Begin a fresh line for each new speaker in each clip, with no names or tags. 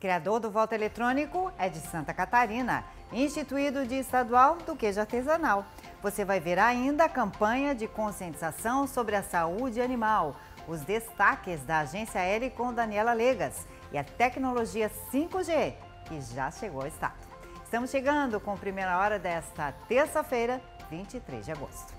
Criador do voto eletrônico é de Santa Catarina, instituído de estadual do queijo artesanal. Você vai ver ainda a campanha de conscientização sobre a saúde animal, os destaques da Agência L com Daniela Legas e a tecnologia 5G, que já chegou ao estado. Estamos chegando com a primeira hora desta terça-feira, 23 de agosto.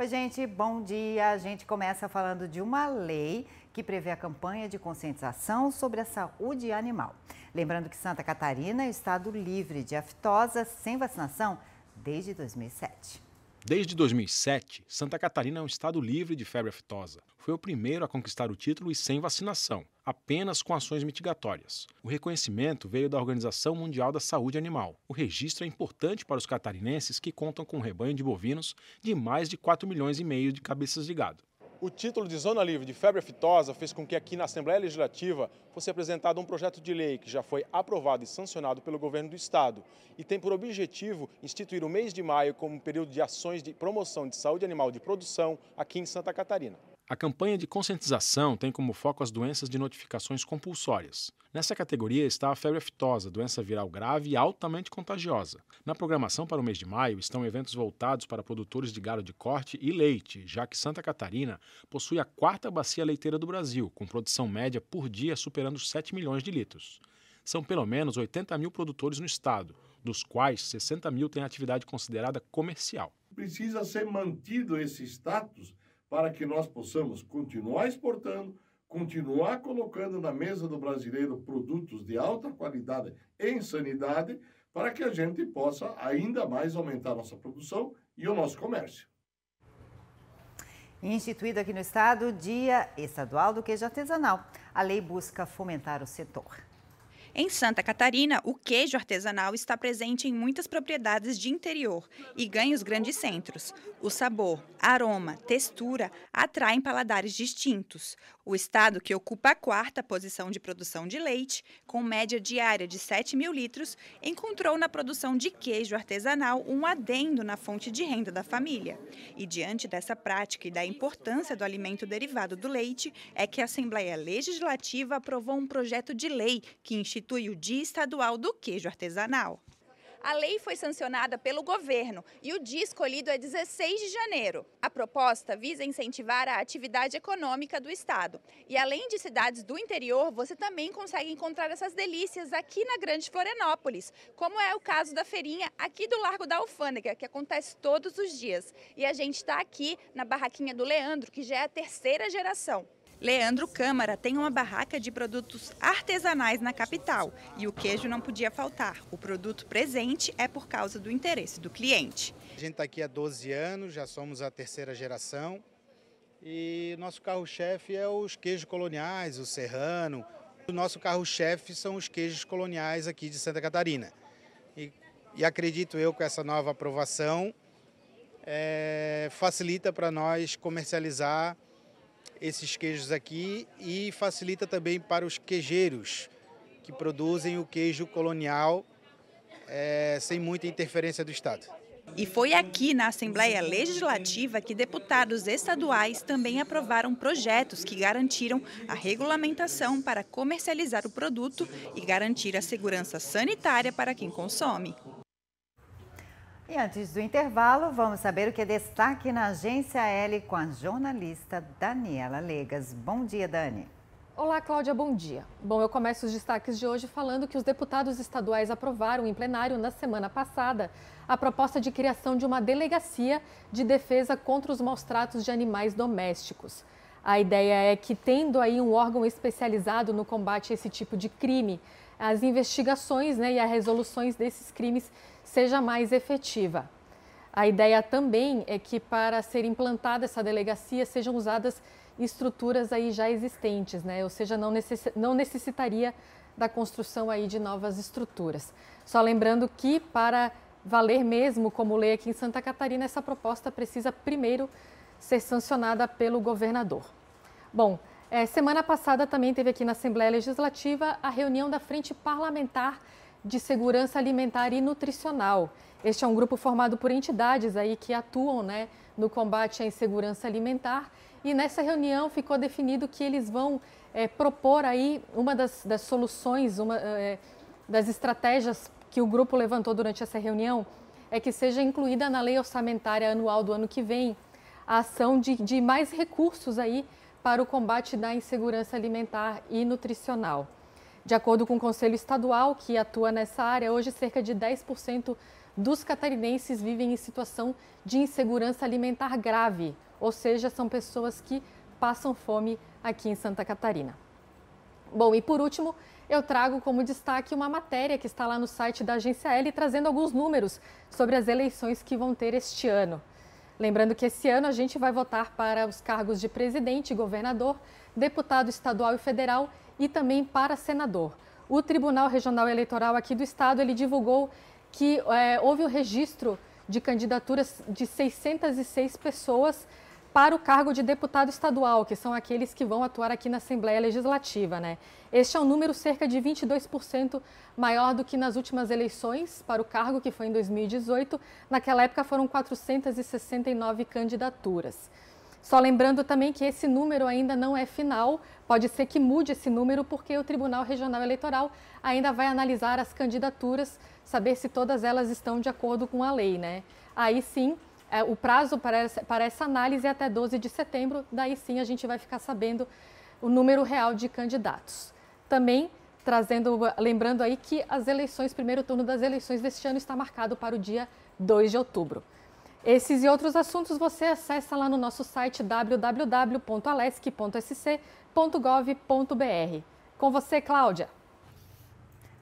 Oi, gente, bom dia. A gente começa falando de uma lei que prevê a campanha de conscientização sobre a saúde animal. Lembrando que Santa Catarina é estado livre de aftosa sem vacinação desde 2007.
Desde 2007, Santa Catarina é um estado livre de febre aftosa. Foi o primeiro a conquistar o título e sem vacinação apenas com ações mitigatórias. O reconhecimento veio da Organização Mundial da Saúde Animal. O registro é importante para os catarinenses que contam com um rebanho de bovinos de mais de 4 milhões e meio de cabeças de gado. O título de Zona Livre de Febre Aftosa fez com que aqui na Assembleia Legislativa fosse apresentado um projeto de lei que já foi aprovado e sancionado pelo governo do Estado e tem por objetivo instituir o mês de maio como um período de ações de promoção de saúde animal de produção aqui em Santa Catarina. A campanha de conscientização tem como foco as doenças de notificações compulsórias. Nessa categoria está a febre aftosa, doença viral grave e altamente contagiosa. Na programação para o mês de maio estão eventos voltados para produtores de gado de corte e leite, já que Santa Catarina possui a quarta bacia leiteira do Brasil, com produção média por dia superando 7 milhões de litros. São pelo menos 80 mil produtores no estado, dos quais 60 mil têm atividade considerada comercial.
Precisa ser mantido esse status para que nós possamos continuar exportando, continuar colocando na mesa do brasileiro produtos de alta qualidade em sanidade, para que a gente possa ainda mais aumentar nossa produção e o nosso comércio.
Instituído aqui no Estado o Dia Estadual do Queijo Artesanal. A lei busca fomentar o setor. Em Santa
Catarina, o queijo artesanal está presente em muitas propriedades de interior e ganha os grandes centros. O sabor, aroma, textura atraem paladares distintos. O estado, que ocupa a quarta posição de produção de leite, com média diária de 7 mil litros, encontrou na produção de queijo artesanal um adendo na fonte de renda da família. E diante dessa prática e da importância do alimento derivado do leite, é que a Assembleia Legislativa aprovou um projeto de lei que institui institui o Dia Estadual do Queijo Artesanal. A lei foi sancionada pelo governo e o dia escolhido é 16 de janeiro. A proposta visa incentivar a atividade econômica do estado. E além de cidades do interior, você também consegue encontrar essas delícias aqui na Grande Florianópolis, como é o caso da feirinha aqui do Largo da Alfândega, que acontece todos os dias. E a gente está aqui na barraquinha do Leandro, que já é a terceira geração. Leandro Câmara tem uma barraca de produtos artesanais na capital e o queijo não podia faltar. O produto presente é por causa do interesse do cliente.
A gente está aqui há 12 anos, já somos a terceira geração e nosso carro-chefe é os queijos coloniais, o serrano. O nosso carro-chefe são os queijos coloniais aqui de Santa Catarina. E, e acredito eu com essa nova aprovação é, facilita para nós comercializar esses queijos aqui e facilita também para os queijeiros que produzem o queijo colonial é, sem muita interferência do Estado. E foi aqui
na Assembleia Legislativa que deputados estaduais também aprovaram projetos que garantiram a regulamentação para comercializar o produto e garantir a segurança sanitária para quem consome.
E antes do intervalo, vamos saber o que é destaque na Agência L com a jornalista Daniela Legas. Bom dia, Dani.
Olá, Cláudia, bom dia. Bom, eu começo os destaques de hoje falando que os deputados estaduais aprovaram em plenário na semana passada a proposta de criação de uma delegacia de defesa contra os maus tratos de animais domésticos. A ideia é que, tendo aí um órgão especializado no combate a esse tipo de crime, as investigações né, e as resoluções desses crimes seja mais efetiva. A ideia também é que para ser implantada essa delegacia sejam usadas estruturas aí já existentes, né? ou seja, não, necess... não necessitaria da construção aí de novas estruturas. Só lembrando que para valer mesmo, como lei aqui em Santa Catarina, essa proposta precisa primeiro ser sancionada pelo governador. Bom, é, semana passada também teve aqui na Assembleia Legislativa a reunião da Frente Parlamentar de Segurança Alimentar e Nutricional. Este é um grupo formado por entidades aí que atuam né, no combate à insegurança alimentar e nessa reunião ficou definido que eles vão é, propor aí uma das, das soluções, uma é, das estratégias que o grupo levantou durante essa reunião é que seja incluída na lei orçamentária anual do ano que vem a ação de, de mais recursos aí para o combate da insegurança alimentar e nutricional. De acordo com o Conselho Estadual, que atua nessa área, hoje cerca de 10% dos catarinenses vivem em situação de insegurança alimentar grave, ou seja, são pessoas que passam fome aqui em Santa Catarina. Bom, e por último, eu trago como destaque uma matéria que está lá no site da Agência L trazendo alguns números sobre as eleições que vão ter este ano. Lembrando que esse ano a gente vai votar para os cargos de presidente, governador, deputado estadual e federal e também para senador. O Tribunal Regional Eleitoral aqui do Estado ele divulgou que é, houve o registro de candidaturas de 606 pessoas para o cargo de deputado estadual, que são aqueles que vão atuar aqui na Assembleia Legislativa. Né? Este é um número cerca de 22% maior do que nas últimas eleições para o cargo, que foi em 2018. Naquela época foram 469 candidaturas. Só lembrando também que esse número ainda não é final, pode ser que mude esse número, porque o Tribunal Regional Eleitoral ainda vai analisar as candidaturas, saber se todas elas estão de acordo com a lei, né? Aí sim, é, o prazo para essa, para essa análise é até 12 de setembro, daí sim a gente vai ficar sabendo o número real de candidatos. Também trazendo, lembrando aí que as eleições, primeiro turno das eleições deste ano está marcado para o dia 2 de outubro. Esses e outros assuntos você acessa lá no nosso site www.alesc.sc.gov.br. Com você, Cláudia.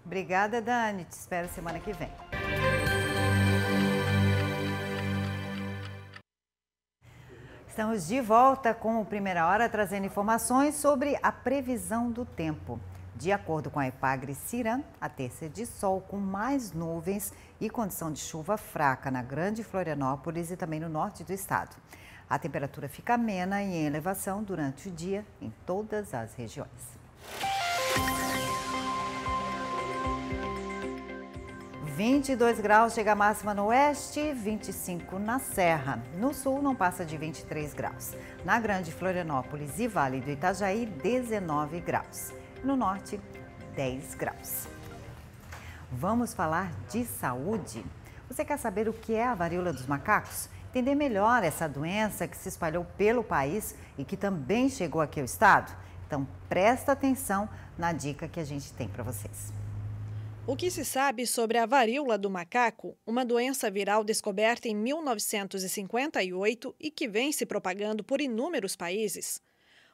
Obrigada, Dani. Te espero semana que vem. Estamos de volta com o Primeira Hora, trazendo informações sobre a previsão do tempo. De acordo com a Epagre Ciran, a terça é de sol com mais nuvens e condição de chuva fraca na Grande Florianópolis e também no norte do estado. A temperatura fica amena e em elevação durante o dia em todas as regiões. 22 graus chega a máxima no oeste, 25 na Serra. No sul não passa de 23 graus. Na Grande Florianópolis e Vale do Itajaí, 19 graus. No norte, 10 graus. Vamos falar de saúde? Você quer saber o que é a varíola dos macacos? Entender melhor essa doença que se espalhou pelo país e que também chegou aqui ao estado? Então presta atenção na dica que a gente tem para vocês.
O que se sabe sobre a varíola do macaco, uma doença viral descoberta em 1958 e que vem se propagando por inúmeros países?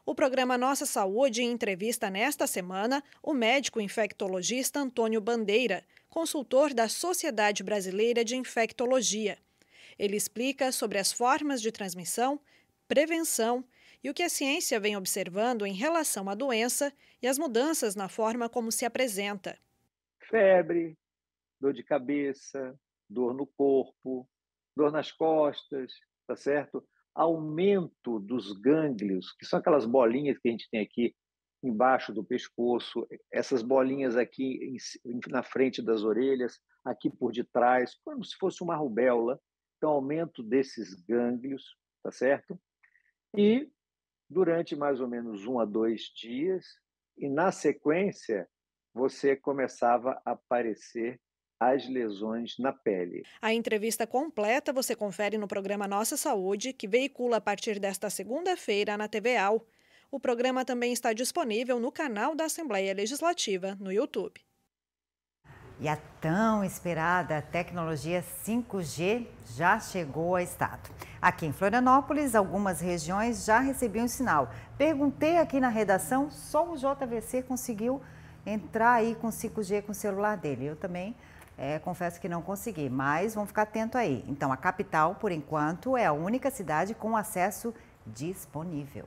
O programa Nossa Saúde entrevista nesta semana o médico infectologista Antônio Bandeira, consultor da Sociedade Brasileira de Infectologia. Ele explica sobre as formas de transmissão, prevenção e o que a ciência vem observando em relação à doença e as mudanças na forma como se apresenta
febre, dor de cabeça, dor no corpo, dor nas costas, tá certo? Aumento dos gânglios, que são aquelas bolinhas que a gente tem aqui embaixo do pescoço, essas bolinhas aqui na frente das orelhas, aqui por detrás, como se fosse uma rubéola. Então, aumento desses gânglios, tá certo? E durante mais ou menos um a dois dias, e na sequência, você começava a aparecer as lesões na pele.
A entrevista completa você confere no programa Nossa Saúde, que veicula a partir desta segunda-feira na TV Al. O programa também está disponível no canal da Assembleia Legislativa no YouTube.
E a tão esperada tecnologia 5G já chegou ao estado. Aqui em Florianópolis, algumas regiões já recebiam sinal. Perguntei aqui na redação, só o JVC conseguiu entrar aí com 5G com o celular dele. Eu também é, confesso que não consegui, mas vamos ficar atento aí. Então, a capital, por enquanto, é a única cidade com acesso disponível.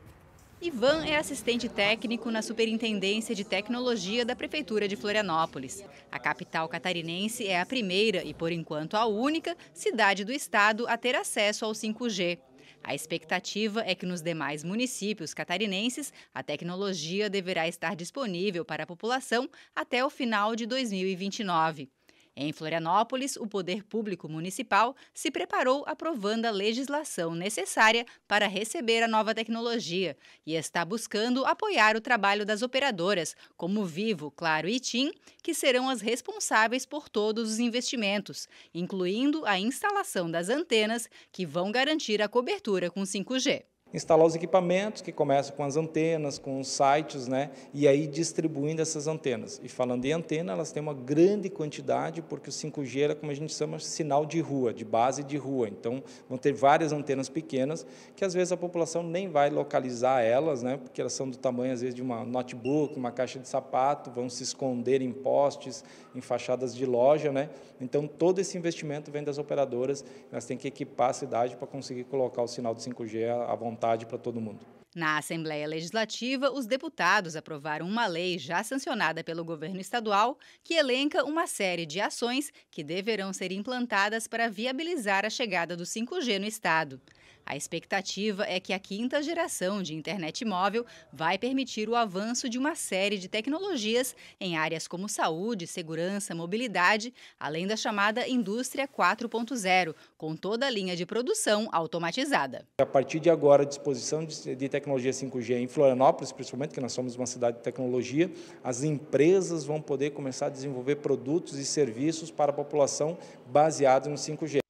Ivan é assistente técnico na Superintendência de Tecnologia da Prefeitura de Florianópolis. A capital catarinense é a primeira e, por enquanto, a única cidade do estado a ter acesso ao 5G. A expectativa é que nos demais municípios catarinenses a tecnologia deverá estar disponível para a população até o final de 2029. Em Florianópolis, o Poder Público Municipal se preparou aprovando a legislação necessária para receber a nova tecnologia e está buscando apoiar o trabalho das operadoras, como Vivo, Claro e TIM, que serão as responsáveis por todos os investimentos, incluindo a instalação das antenas que vão garantir a cobertura com 5G
instalar os equipamentos, que começam com as antenas, com os sites, né? e aí distribuindo essas antenas. E falando em antena, elas têm uma grande quantidade, porque o 5G era, como a gente chama, sinal de rua, de base de rua. Então, vão ter várias antenas pequenas, que às vezes a população nem vai localizar elas, né? porque elas são do tamanho, às vezes, de uma notebook, uma caixa de sapato, vão se esconder em postes, em fachadas de loja. Né? Então, todo esse investimento vem das operadoras, elas têm que equipar a cidade para conseguir colocar o sinal de 5G à vontade para todo mundo.
Na Assembleia Legislativa, os deputados aprovaram uma lei já sancionada pelo governo estadual que elenca uma série de ações que deverão ser implantadas para viabilizar a chegada do 5G no estado. A expectativa é que a quinta geração de internet móvel vai permitir o avanço de uma série de tecnologias em áreas como saúde, segurança, mobilidade, além da chamada indústria 4.0, com toda a linha de produção automatizada.
A partir de agora, a disposição de tecnologia 5G em Florianópolis, principalmente que nós somos uma cidade de tecnologia, as empresas vão poder começar a desenvolver produtos e serviços para a população baseados no 5G.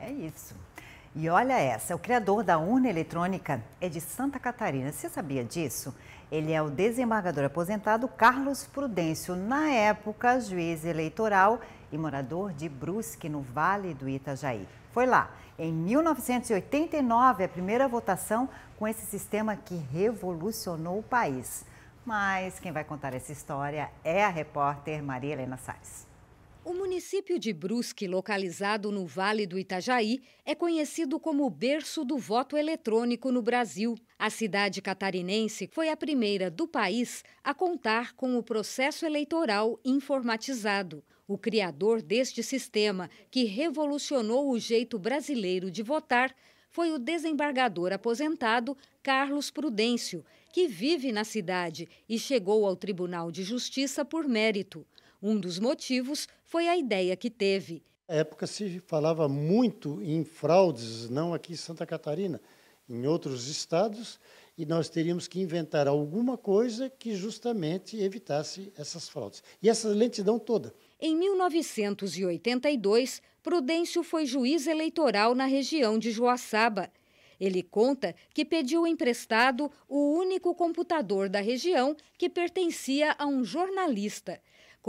É isso. E olha essa, o criador da urna eletrônica é de Santa Catarina. Você sabia disso? Ele é o desembargador aposentado Carlos Prudêncio, na época juiz eleitoral e morador de Brusque, no Vale do Itajaí. Foi lá, em 1989, a primeira votação com esse sistema que revolucionou o país. Mas quem vai contar essa história é a repórter Maria Helena Salles.
O município de Brusque, localizado no Vale do Itajaí, é conhecido como o berço do voto eletrônico no Brasil. A cidade catarinense foi a primeira do país a contar com o processo eleitoral informatizado. O criador deste sistema, que revolucionou o jeito brasileiro de votar, foi o desembargador aposentado Carlos Prudêncio, que vive na cidade e chegou ao Tribunal de Justiça por mérito. Um dos
motivos foi a ideia que teve. Na época se falava muito em fraudes, não aqui em Santa Catarina, em outros estados, e nós teríamos que inventar alguma coisa que justamente evitasse essas fraudes. E essa lentidão toda.
Em 1982, Prudêncio foi juiz eleitoral na região de Joaçaba. Ele conta que pediu emprestado o único computador da região que pertencia a um jornalista.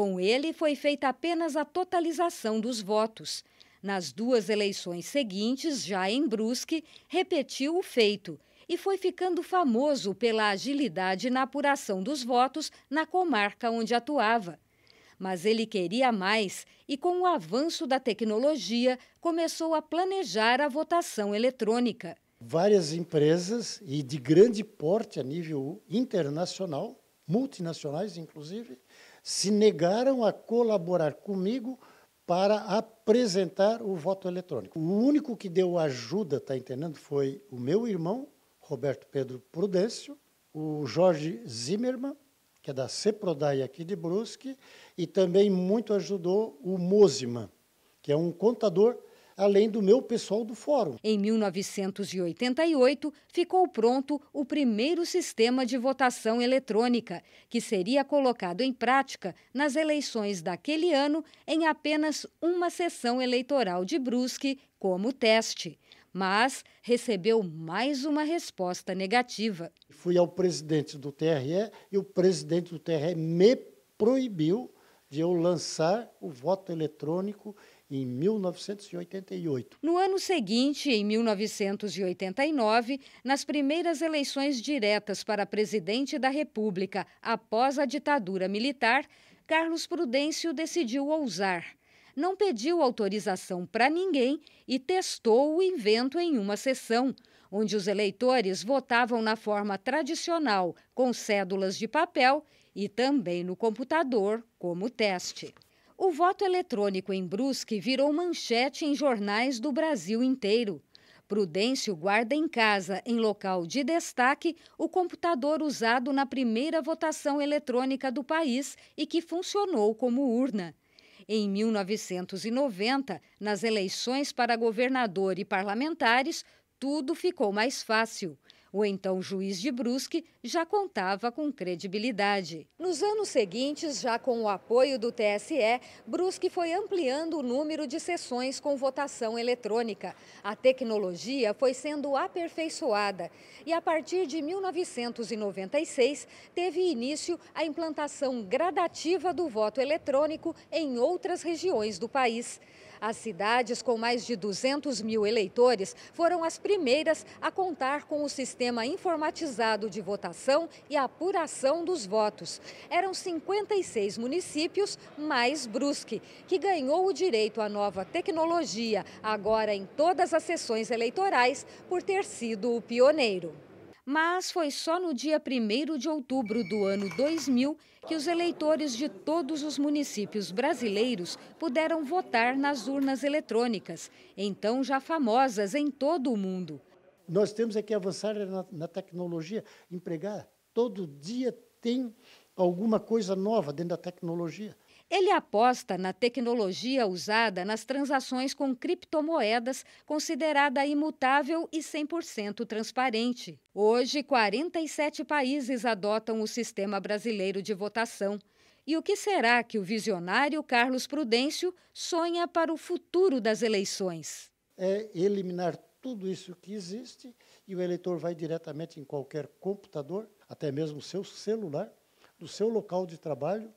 Com ele foi feita apenas a totalização dos votos. Nas duas eleições seguintes, já em Brusque, repetiu o feito e foi ficando famoso pela agilidade na apuração dos votos na comarca onde atuava. Mas ele queria mais e, com o avanço da tecnologia, começou a planejar a votação eletrônica.
Várias empresas e de grande porte a nível internacional, multinacionais inclusive, se negaram a colaborar comigo para apresentar o voto eletrônico. O único que deu ajuda, está entendendo, foi o meu irmão, Roberto Pedro Prudêncio, o Jorge Zimmermann, que é da Ceprodai aqui de Brusque, e também muito ajudou o Mosiman, que é um contador além do meu pessoal do fórum.
Em 1988, ficou pronto o primeiro sistema de votação eletrônica, que seria colocado em prática nas eleições daquele ano em apenas uma sessão eleitoral de Brusque como teste. Mas recebeu mais uma resposta negativa.
Fui ao presidente do TRE e o presidente do TRE me proibiu de eu lançar o voto eletrônico em 1988.
No ano seguinte, em 1989, nas primeiras eleições diretas para presidente da República após a ditadura militar, Carlos Prudêncio decidiu ousar. Não pediu autorização para ninguém e testou o invento em uma sessão, onde os eleitores votavam na forma tradicional, com cédulas de papel e também no computador, como teste. O voto eletrônico em Brusque virou manchete em jornais do Brasil inteiro. Prudêncio guarda em casa, em local de destaque, o computador usado na primeira votação eletrônica do país e que funcionou como urna. Em 1990, nas eleições para governador e parlamentares, tudo ficou mais fácil. O então juiz de Brusque já contava com credibilidade. Nos anos seguintes, já com o apoio do TSE, Brusque foi ampliando o número de sessões com votação eletrônica. A tecnologia foi sendo aperfeiçoada e a partir de 1996 teve início a implantação gradativa do voto eletrônico em outras regiões do país. As cidades com mais de 200 mil eleitores foram as primeiras a contar com o sistema informatizado de votação e apuração dos votos. Eram 56 municípios, mais Brusque, que ganhou o direito à nova tecnologia, agora em todas as sessões eleitorais, por ter sido o pioneiro mas foi só no dia 1 de outubro do ano 2000 que os eleitores de todos os municípios brasileiros puderam votar nas urnas eletrônicas, então já famosas
em todo o mundo. Nós temos é que avançar é na, na tecnologia, empregar. Todo dia tem alguma coisa nova dentro da tecnologia. Ele aposta
na tecnologia usada nas transações com criptomoedas, considerada imutável e 100% transparente. Hoje, 47 países adotam o sistema brasileiro de votação. E o que será que o visionário Carlos Prudêncio sonha para o futuro das eleições?
É eliminar tudo isso que existe e o eleitor vai diretamente em qualquer computador, até mesmo seu celular, do seu local de trabalho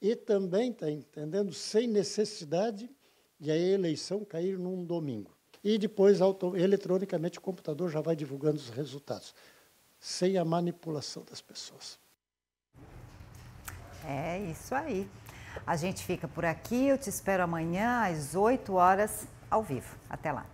e também, está entendendo, sem necessidade de a eleição cair num domingo. E depois, auto, eletronicamente, o computador já vai divulgando os resultados, sem a manipulação das pessoas. É isso aí. A gente fica
por aqui. Eu te espero amanhã às 8 horas ao vivo. Até lá.